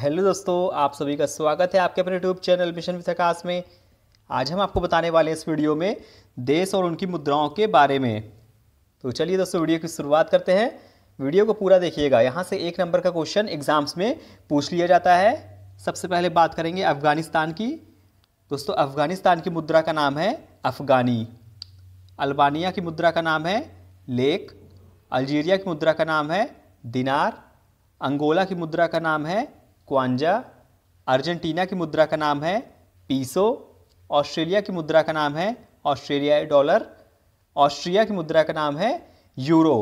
hello दोस्तों आप सभी का स्वागत है आपके अपने YouTube channel mission with Akash में आज हम आपको बताने वाले हैं इस वीडियो में देश और उनकी मुद्राओं के बारे में तो चलिए दोस्तों वीडियो की शुरुआत करते हैं वीडियो को पूरा देखिएगा यहाँ से एक नंबर का क्वेश्चन एग्जाम्स में पूछ लिया जाता है सबसे पहले बात करेंगे अफ़गानिस्तान की दोस्तों अफ़गानिस्तान की मुद्रा का नाम है अफ़गानी अल्बानिया की मुद्रा का नाम है लेक अल्जीरिया की मुद्रा का नाम है दिनार अंगोला की मुद्रा का नाम है क्वांजा अर्जेंटीना की मुद्रा का नाम है पीसो ऑस्ट्रेलिया की मुद्रा का नाम है ऑस्ट्रेलियाई डॉलर ऑस्ट्रिया की मुद्रा का नाम है यूरो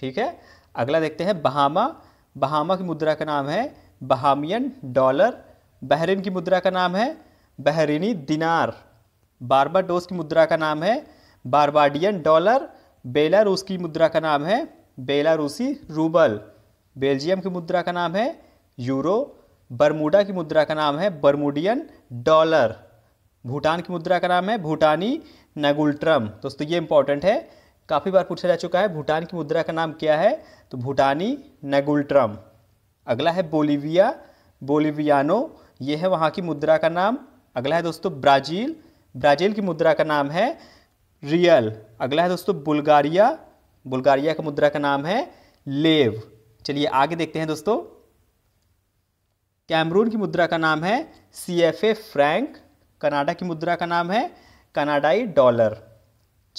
ठीक है अगला देखते हैं बहामा बहामा की मुद्रा का नाम है बहामियन डॉलर बहरीन की मुद्रा का नाम है बहरीनी दिनार बारबाडोस की मुद्रा का नाम है बारबाडियन डॉलर बेलारूस की मुद्रा का नाम है बेलारूसी रूबल बेल्जियम की मुद्रा का नाम है यूरो बरमूडा की मुद्रा का नाम है बरमूडियन डॉलर भूटान की मुद्रा का नाम है भूटानी नगुलट्रम दोस्तों ये इंपॉर्टेंट है काफ़ी बार पूछा जा चुका है भूटान की मुद्रा का नाम क्या है तो भूटानी नगुलट्रम अगला है बोलीविया बोलीवियानो ये है वहाँ की मुद्रा का नाम अगला है दोस्तों ब्राज़ील ब्राज़ील की मुद्रा का नाम है रियल अगला है दोस्तों बुल्गारिया बुल्गारिया का मुद्रा का नाम है लेव चलिए आगे देखते हैं दोस्तों कैमरून की मुद्रा का नाम है C F A franc Canada की मुद्रा का नाम है कनाडाई डॉलर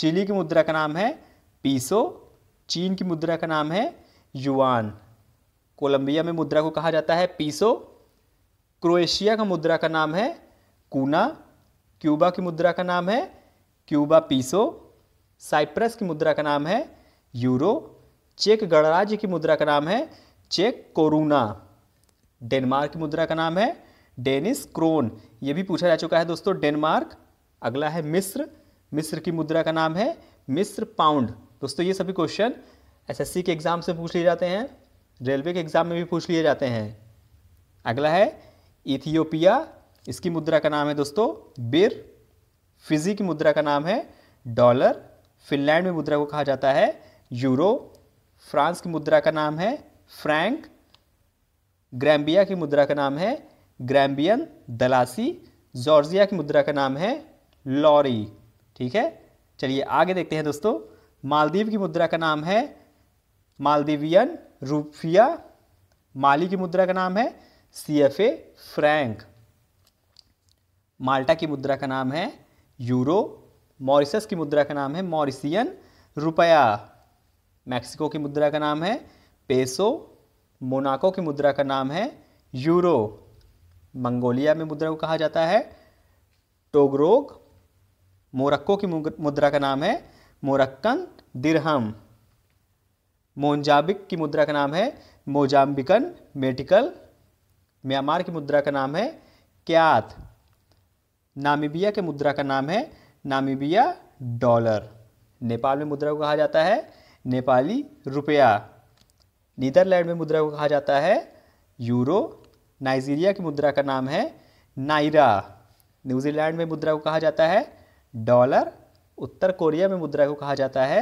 चिली की मुद्रा का नाम है पीसो चीन की मुद्रा का नाम है युआन कोलंबिया में मुद्रा को कहा जाता है पीसो क्रोएशिया का मुद्रा का नाम है कूना क्यूबा की मुद्रा का नाम है क्यूबा पीसो साइप्रस की मुद्रा का नाम है यूरो चेक गणराज्य की मुद्रा का नाम है चेक कोरूना डेनमार्क की मुद्रा का नाम है डेनिस क्रोन ये भी पूछा जा चुका है दोस्तों डेनमार्क अगला है मिस्र मिस्र की मुद्रा का नाम है मिस्र पाउंड दोस्तों ये सभी क्वेश्चन एसएससी के एग्ज़ाम से पूछ लिए जाते हैं रेलवे के एग्ज़ाम में भी पूछ लिए जाते हैं अगला है इथियोपिया इसकी मुद्रा का नाम है दोस्तों बिर फिजी की मुद्रा का नाम है डॉलर फिनलैंड में मुद्रा को कहा जाता है यूरो फ्रांस की मुद्रा का नाम है फ्रैंक ग्रैम्बिया की मुद्रा का नाम है ग्रैम्बियन दलासी जॉर्जिया की मुद्रा का नाम है लॉरी ठीक है चलिए आगे देखते हैं दोस्तों मालदीव की मुद्रा का नाम है मालदीवियन रूफिया माली की मुद्रा का नाम है सी एफ ए फ्रैंक माल्टा की मुद्रा का नाम है यूरो मॉरिसस की मुद्रा का नाम है मॉरिसियन रुपया मैक्सिको की मुद्रा का नाम है पेसो मोनाको की मुद्रा का नाम है यूरो मंगोलिया में मुद्रा को कहा जाता है टोगरोग मोरक्को की मुद्रा का नाम है मोरक्कन दिरहम मोन्जाबिक की मुद्रा का नाम है मोजाम्बिकन मेटिकल म्यांमार की मुद्रा का नाम है क्यात नामीबिया के मुद्रा का नाम है नामीबिया डॉलर नेपाल में मुद्रा को कहा जाता है नेपाली रुपया नीदरलैंड में मुद्रा को कहा जाता है यूरो नाइजीरिया की मुद्रा का नाम है नाइरा न्यूजीलैंड में मुद्रा को कहा जाता है डॉलर उत्तर कोरिया में मुद्रा को कहा जाता है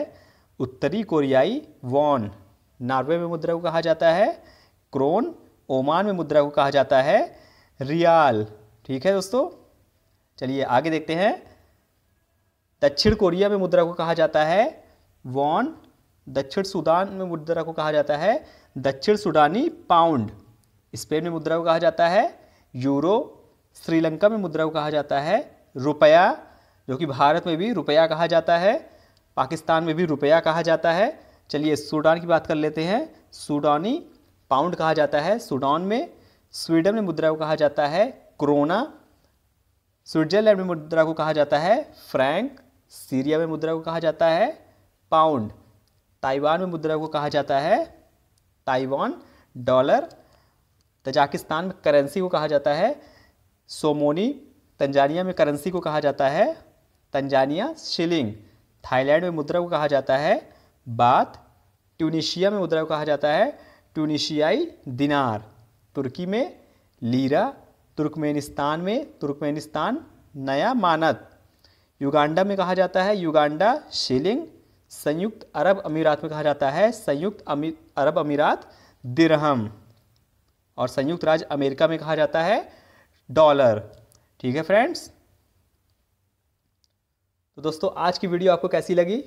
उत्तरी कोरियाई वॉन नॉर्वे में मुद्रा को कहा जाता है क्रोन ओमान में मुद्रा को कहा जाता है रियाल ठीक है दोस्तों चलिए आगे देखते हैं दक्षिण कोरिया में मुद्रा को कहा जाता है वॉन दक्षिण सूडान में मुद्रा को कहा जाता है दक्षिण सूडानी पाउंड स्पेन में मुद्रा को कहा जाता है यूरो श्रीलंका में मुद्रा को कहा जाता है रुपया जो कि भारत में भी रुपया कहा जाता है पाकिस्तान में भी रुपया कहा जाता है चलिए सूडान की बात कर लेते हैं सूडानी पाउंड कहा जाता है सूडान में स्वीडन में मुद्रा को कहा जाता है क्रोना स्विट्जरलैंड में मुद्रा को कहा जाता है फ्रैंक सीरिया में मुद्रा को कहा जाता है पाउंड ताइवान में मुद्रा को कहा जाता है ताइवान डॉलर तजाकिस्तान में करेंसी को कहा जाता है सोमोनी तंजानिया में करेंसी को कहा जाता है तंजानिया शिलिंग थाईलैंड में मुद्रा को कहा जाता है बात ट्यूनिशिया में मुद्रा को कहा जाता है ट्यूनिशियाई दिनार तुर्की में लीरा तुर्कमेनिस्तान में तुर्कमेनिस्तान नया मानत युगांडा में कहा जाता है युगांडा शिलिंग संयुक्त अरब अमीरात में कहा जाता है संयुक्त अमी, अरब अमीरात दिरहम और संयुक्त राज्य अमेरिका में कहा जाता है डॉलर ठीक है फ्रेंड्स तो दोस्तों आज की वीडियो आपको कैसी लगी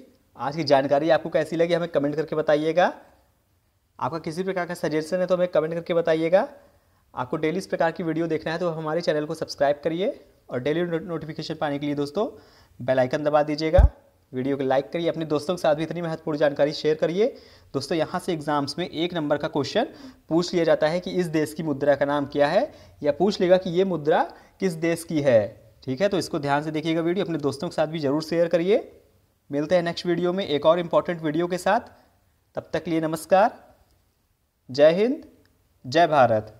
आज की जानकारी आपको कैसी लगी हमें कमेंट करके बताइएगा आपका किसी प्रकार का सजेशन है तो हमें कमेंट करके बताइएगा आपको डेली इस प्रकार की वीडियो देखना है तो हमारे चैनल को सब्सक्राइब करिए और डेली नोटिफिकेशन पाने के लिए दोस्तों बेल आइकन दबा दीजिएगा वीडियो को लाइक करिए अपने दोस्तों के साथ भी इतनी महत्वपूर्ण जानकारी शेयर करिए दोस्तों यहाँ से एग्जाम्स में एक नंबर का क्वेश्चन पूछ लिया जाता है कि इस देश की मुद्रा का नाम क्या है या पूछ लेगा कि ये मुद्रा किस देश की है ठीक है तो इसको ध्यान से देखिएगा वीडियो अपने दोस्तों के साथ भी जरूर शेयर करिए मिलते हैं नेक्स्ट वीडियो में एक और इम्पॉर्टेंट वीडियो के साथ तब तक लिए नमस्कार जय हिंद जय भारत